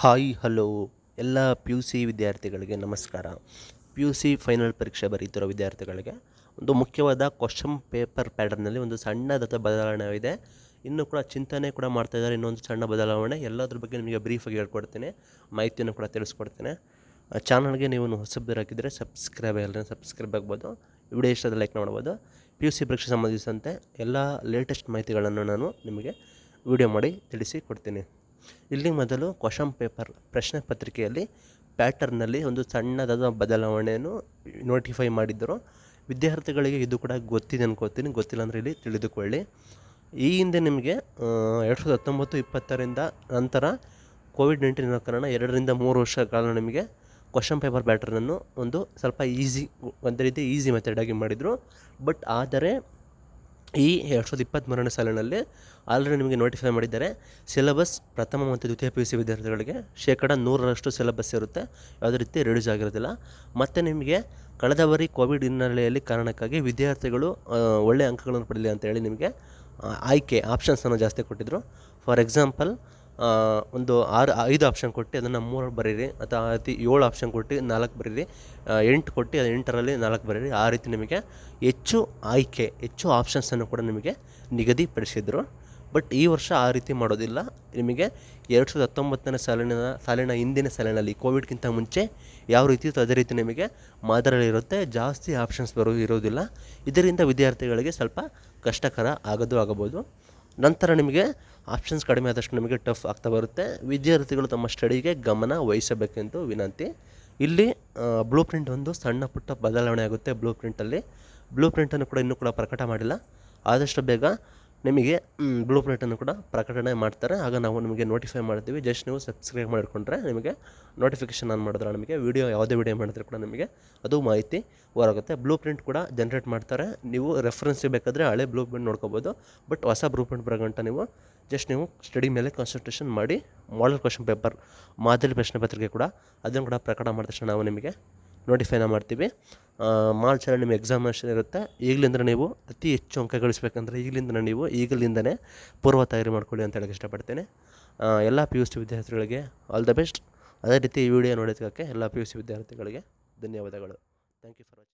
hi hello ಎಲ್ಲ P U C ವಿದ್ಯಾರ್ಥಿಗಳಿಗೆ ನಮಸ್ಕಾರ ಪಿ ಯು ಸಿ ಫೈನಲ್ ಪರೀಕ್ಷೆ ಬರೀತಿರೋ ವಿದ್ಯಾರ್ಥಿಗಳಿಗೆ ಒಂದು ಮುಖ್ಯವಾದ ಕ್ವಶನ್ ಪೇಪರ್ ಪ್ಯಾಟರ್ನಲ್ಲಿ ಒಂದು ಸಣ್ಣದಾದ ಬದಲಾವಣೆ ಇದೆ ಇನ್ನೂ ಕೂಡ ಚಿಂತನೆ ಕೂಡ ಮಾಡ್ತಾ ಇದ್ದಾರೆ ಇನ್ನೊಂದು ಸಣ್ಣ ಬದಲಾವಣೆ ಎಲ್ಲದ್ರ ಬಗ್ಗೆ ನಿಮಗೆ ಬ್ರೀಫಾಗಿ ಹೇಳ್ಕೊಡ್ತೀನಿ ಮಾಹಿತಿಯನ್ನು ಕೂಡ ತಿಳಿಸ್ಕೊಡ್ತೇನೆ ಚಾನಲ್ಗೆ ನೀವು ಹೊಸಬ್ರಾಗಿದ್ದರೆ ಸಬ್ಸ್ಕ್ರೈಬ್ ಎಲ್ಲ ಸಬ್ಸ್ಕ್ರೈಬ್ ಆಗ್ಬೋದು ವಿಡಿಯೋ ಇಷ್ಟದ ಲೈಕ್ ಮಾಡ್ಬೋದು ಪಿ ಯು ಸಿ ಪರೀಕ್ಷೆ ಸಂಬಂಧಿಸಿದಂತೆ ಎಲ್ಲ ಲೇಟೆಸ್ಟ್ ಮಾಹಿತಿಗಳನ್ನು ನಾನು ನಿಮಗೆ ವಿಡಿಯೋ ಮಾಡಿ ತಿಳಿಸಿ ಕೊಡ್ತೀನಿ ಇಲ್ಲಿ ಮೊದಲು ಕ್ವಶನ್ ಪೇಪರ್ ಪ್ರಶ್ನೆ ಪತ್ರಿಕೆಯಲ್ಲಿ ಪ್ಯಾಟರ್ನಲ್ಲಿ ಒಂದು ಸಣ್ಣದಾದ ಬದಲಾವಣೆಯನ್ನು ನೋಟಿಫೈ ಮಾಡಿದ್ದರು ವಿದ್ಯಾರ್ಥಿಗಳಿಗೆ ಇದು ಕೂಡ ಗೊತ್ತಿದೆ ಅನ್ಕೋತೀನಿ ಗೊತ್ತಿಲ್ಲ ಅಂದರೆ ಇಲ್ಲಿ ತಿಳಿದುಕೊಳ್ಳಿ ಈ ಹಿಂದೆ ನಿಮಗೆ ಎರಡು ಸಾವಿರದ ಹತ್ತೊಂಬತ್ತು ಇಪ್ಪತ್ತರಿಂದ ನಂತರ ಕೋವಿಡ್ ನೈನ್ಟೀನ್ ಕಾರಣ ಎರಡರಿಂದ ಮೂರು ವರ್ಷ ಕಾಲ ನಿಮಗೆ ಕ್ವಶನ್ ಪೇಪರ್ ಪ್ಯಾಟರ್ನನ್ನು ಒಂದು ಸ್ವಲ್ಪ ಈಸಿ ಒಂದು ರೀತಿ ಈಸಿ ಮೆಥಡಾಗಿ ಮಾಡಿದರು ಬಟ್ ಆದರೆ ಈ ಎರಡು ಸಾವಿರದ ಇಪ್ಪತ್ತ್ಮೂರನೇ ಸಾಲಿನಲ್ಲಿ ಆಲ್ರೆಡಿ ನಿಮಗೆ ನೋಟಿಫೈ ಮಾಡಿದ್ದಾರೆ ಸಿಲೆಬಸ್ ಪ್ರಥಮ ಮತ್ತು ದ್ವಿತೀಯ ಪಿ ಯು ಸಿ ವಿದ್ಯಾರ್ಥಿಗಳಿಗೆ ಶೇಕಡ ನೂರರಷ್ಟು ಸಿಲೆಬಸ್ ಇರುತ್ತೆ ಯಾವುದೇ ರೀತಿ ರಿಡ್ಯೂಸ್ ಆಗಿರೋದಿಲ್ಲ ಮತ್ತು ನಿಮಗೆ ಕಳೆದ ಬಾರಿ ಕೋವಿಡ್ ಹಿನ್ನೆಲೆಯಲ್ಲಿ ಕಾರಣಕ್ಕಾಗಿ ವಿದ್ಯಾರ್ಥಿಗಳು ಒಳ್ಳೆಯ ಅಂಕಗಳನ್ನು ಅಂತ ಹೇಳಿ ನಿಮಗೆ ಆಯ್ಕೆ ಆಪ್ಷನ್ಸನ್ನು ಜಾಸ್ತಿ ಕೊಟ್ಟಿದ್ದರು ಫಾರ್ ಎಕ್ಸಾಂಪಲ್ ಒಂದು ಆರು ಐದು ಆಪ್ಷನ್ ಕೊಟ್ಟು ಅದನ್ನು ಮೂರು ಬರೀರಿ ಅಥವಾ ಅತಿ ಏಳು ಆಪ್ಷನ್ ಕೊಟ್ಟು ನಾಲ್ಕು ಬರೀರಿ ಎಂಟು ಕೊಟ್ಟು ಅದು ಎಂಟರಲ್ಲಿ ನಾಲ್ಕು ಬರೀರಿ ಆ ರೀತಿ ನಿಮಗೆ ಹೆಚ್ಚು ಆಯ್ಕೆ ಹೆಚ್ಚು ಆಪ್ಷನ್ಸನ್ನು ಕೂಡ ನಿಮಗೆ ನಿಗದಿಪಡಿಸಿದರು ಬಟ್ ಈ ವರ್ಷ ಆ ರೀತಿ ಮಾಡೋದಿಲ್ಲ ನಿಮಗೆ ಎರಡು ಸಾವಿರದ ಹತ್ತೊಂಬತ್ತನೇ ಸಾಲಿನ ಸಾಲಿನ ಹಿಂದಿನ ಸಾಲಿನಲ್ಲಿ ಕೋವಿಡ್ಗಿಂತ ಮುಂಚೆ ಯಾವ ರೀತಿ ಇತ್ತು ಅದೇ ರೀತಿ ನಿಮಗೆ ಮಾದರಿಯಲ್ಲಿರುತ್ತೆ ಜಾಸ್ತಿ ಆಪ್ಷನ್ಸ್ ಬರೋ ಇರೋದಿಲ್ಲ ಇದರಿಂದ ವಿದ್ಯಾರ್ಥಿಗಳಿಗೆ ಸ್ವಲ್ಪ ಕಷ್ಟಕರ ಆಗೋದು ಆಗಬಹುದು ನಂತರ ನಿಮಗೆ ಆಪ್ಷನ್ಸ್ ಕಡಿಮೆ ಆದಷ್ಟು ನಿಮಗೆ ಟಫ್ ಆಗ್ತಾ ಬರುತ್ತೆ ವಿದ್ಯಾರ್ಥಿಗಳು ತಮ್ಮ ಸ್ಟಡಿಗೆ ಗಮನ ವಹಿಸಬೇಕೆಂದು ವಿನಂತಿ ಇಲ್ಲಿ ಬ್ಲೂ ಪ್ರಿಂಟ್ ಒಂದು ಸಣ್ಣ ಪುಟ್ಟ ಬದಲಾವಣೆ ಆಗುತ್ತೆ ಬ್ಲೂ ಪ್ರಿಂಟಲ್ಲಿ ಬ್ಲೂ ಪ್ರಿಂಟನ್ನು ಕೂಡ ಇನ್ನೂ ಕೂಡ ಪ್ರಕಟ ಮಾಡಿಲ್ಲ ಆದಷ್ಟು ಬೇಗ ನಿಮಗೆ ಬ್ಲೂ ಪ್ರಿಂಟನ್ನು ಕೂಡ ಪ್ರಕಟಣೆ ಮಾಡ್ತಾರೆ ಆಗ ನಾವು ನಿಮಗೆ ನೋಟಿಫೈ ಮಾಡ್ತೀವಿ ಜಸ್ಟ್ ನೀವು ಸಬ್ಸ್ಕ್ರೈಬ್ ಮಾಡಿಕೊಂಡ್ರೆ ನಿಮಗೆ ನೋಟಿಫಿಕೇಷನ್ ಆನ್ ಮಾಡಿದ್ರೆ ನಿಮಗೆ ವೀಡಿಯೋ ಯಾವುದೇ ವೀಡಿಯೋ ಮಾಡಿದ್ರೆ ಕೂಡ ನಿಮಗೆ ಅದು ಮಾಹಿತಿ ಹೊರಾಗುತ್ತೆ ಬ್ಲೂ ಪ್ರಿಂಟ್ ಕೂಡ ಜನ್ರೇಟ್ ಮಾಡ್ತಾರೆ ನೀವು ರೆಫರೆನ್ಸಿಗೆ ಬೇಕಾದರೆ ಹಳೆ ಬ್ಲೂ ಪ್ರಿಂಟ್ ನೋಡ್ಕೋಬೋದು ಬಟ್ ಹೊಸ ಬ್ಲೂ ಪ್ರಿಂಟ್ ಬರೋಗಂಟ ನೀವು ಜಸ್ಟ್ ನೀವು ಸ್ಟಡಿ ಮೇಲೆ ಕಾನ್ಸಂಟ್ರೇಷನ್ ಮಾಡಿ ಮಾಡಲ್ ಕ್ವಶನ್ ಪೇಪರ್ ಮಾದರಿ ಪ್ರಶ್ನೆ ಪತ್ರಿಕೆ ಕೂಡ ಅದನ್ನು ಕೂಡ ಪ್ರಕಟ ಮಾಡಿದ ತಕ್ಷಣ ನಾವು ನಿಮಗೆ ನೋಟಿಫೈನ ಮಾಡ್ತೀವಿ ಮಾರ್ಚಲ್ಲಿ ನಿಮ್ಮ ಎಕ್ಸಾಮಿನೇಷನ್ ಇರುತ್ತೆ ಈಗಲಿಂದ ನೀವು ಅತಿ ಹೆಚ್ಚು ಅಂಕ ಗಳಿಸಬೇಕಂದ್ರೆ ಈಗಲಿಂದ ನೀವು ಈಗಲಿಂದನೇ ಪೂರ್ವ ತಯಾರಿ ಮಾಡ್ಕೊಳ್ಳಿ ಅಂತ ಹೇಳೋಕೆ ಇಷ್ಟಪಡ್ತೀನಿ ಎಲ್ಲ ಪಿ ಯು ಸಿ ವಿದ್ಯಾರ್ಥಿಗಳಿಗೆ ಆಲ್ ದ ಬೆಸ್ಟ್ ಅದೇ ರೀತಿ ಈ ವಿಡಿಯೋ ನೋಡಿದ್ದಕ್ಕೆ ಎಲ್ಲ ಪಿ ಯು ಸಿ ವಿದ್ಯಾರ್ಥಿಗಳಿಗೆ ಧನ್ಯವಾದಗಳು ಥ್ಯಾಂಕ್ ಯು ಫಾರ್ ವಾಚಿಂಗ್